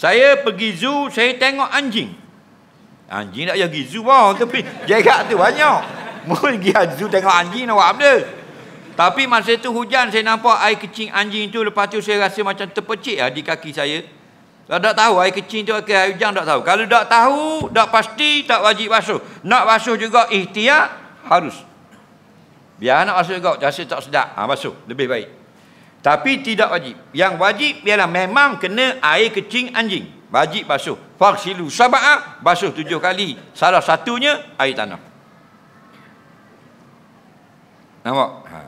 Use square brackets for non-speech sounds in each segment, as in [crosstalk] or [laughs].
Saya pergi zoo, saya tengok anjing. Anjing tak payah pergi zoo pun. Tapi jaga tu banyak. [laughs] Mereka pergi zoo tengok anjing nak buat apa Tapi masa tu hujan, saya nampak air kecing anjing tu. Lepas tu saya rasa macam terpecik lah di kaki saya. Kalau tak tahu, air kecing tu, okay, air hujan tak tahu. Kalau tak tahu, tak pasti, tak wajib basuh. Nak basuh juga, ikhtiar harus. Biar nak basuh juga, rasa tak sedap. Ha, basuh, lebih baik. Tapi tidak wajib. Yang wajib ialah memang kena air kecing anjing. Wajib basuh. Farsilu sabah basuh tujuh kali. Salah satunya air tanah. Nampak? Ha.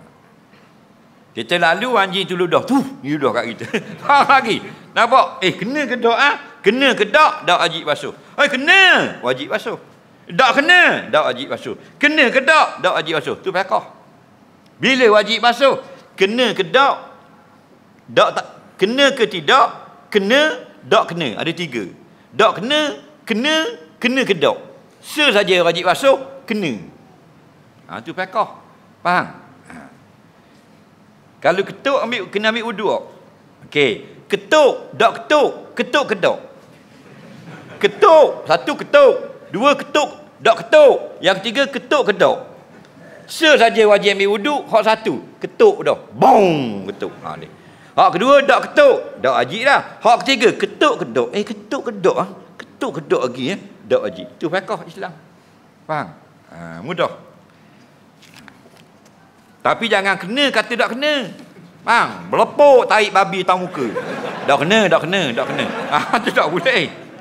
Kita lalu anjing tu ludah. Tuh, ni ludah kat kita. [laughs] Ha lagi. Nampak? Eh, kena ke dok Ha? Ah. Kena ke dok? Dok wajib basuh. Eh, kena. Wajib basuh. Dok kena. Dok wajib basuh. Kena ke dok? Dok wajib basuh. Tu pekah. Bila wajib basuh? Kena ke dok? Dak tak kena ke tidak? Kena, dak kena. Ada tiga. Dak kena, kena, kena ke dak. Se saja wajib basuh, kena. Ha tu fiqh. Faham? Ha. Kalau ketuk ambil kena ambil wuduk. Okey. Ketuk, dak ketuk, ketuk ke dak? Ketuk, satu ketuk, dua ketuk, dak ketuk. Yang ketiga ketuk ke dak? Se saja wajib ambil wuduk, hak satu. Ketuk dah. Bong, ketuk. Ha ni. Hak kedua dak ketuk, dak aji lah. Hak ketiga ketuk kedok. Eh ketuk kedok ah. Ketuk kedok lagi eh. Dak wajib. Tu fiqh Islam. Faham? Ha, mudah. Tapi jangan kena kata dak kena. Faham? Belepuk taik babi tau muka. Dak kena, dak kena, dak kena. Ah ha, [laughs] tu tak boleh.